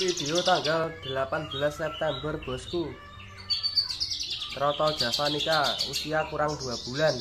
Video tanggal 18 September bosku Trotol Javanica usia kurang 2 bulan